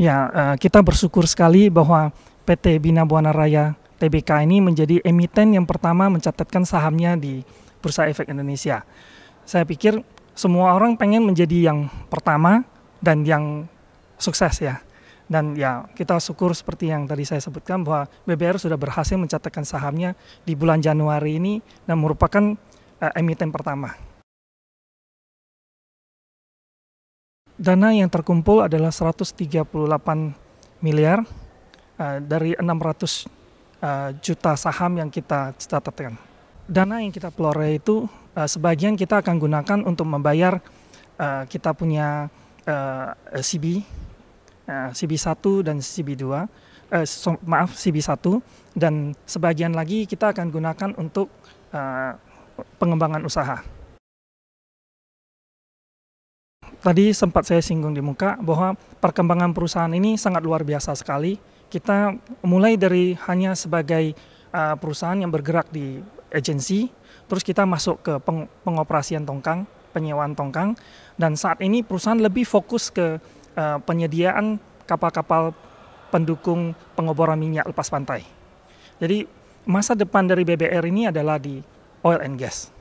Ya, eh, kita bersyukur sekali bahwa PT Bina Buana Raya TBK ini menjadi emiten yang pertama mencatatkan sahamnya di Bursa Efek Indonesia. Saya pikir semua orang pengen menjadi yang pertama dan yang sukses ya. Dan ya kita syukur seperti yang tadi saya sebutkan bahwa BBR sudah berhasil mencatatkan sahamnya di bulan Januari ini dan merupakan eh, emiten pertama. dana yang terkumpul adalah 138 miliar uh, dari 600 uh, eh, juta saham yang kita catatkan. Dana yang kita peroleh itu uh, sebagian kita akan gunakan untuk membayar uh, kita punya uh, CB uh, CB1 dan CB2 uh, so, maaf CB1 dan sebagian lagi kita akan gunakan untuk uh, pengembangan usaha tadi sempat saya singgung di muka bahwa perkembangan perusahaan ini sangat luar biasa sekali. Kita mulai dari hanya sebagai uh, perusahaan yang bergerak di agensi, terus kita masuk ke peng pengoperasian tongkang, penyewaan tongkang, dan saat ini perusahaan lebih fokus ke uh, penyediaan kapal-kapal pendukung pengoboran minyak lepas pantai. Jadi masa depan dari BBR ini adalah di oil and gas.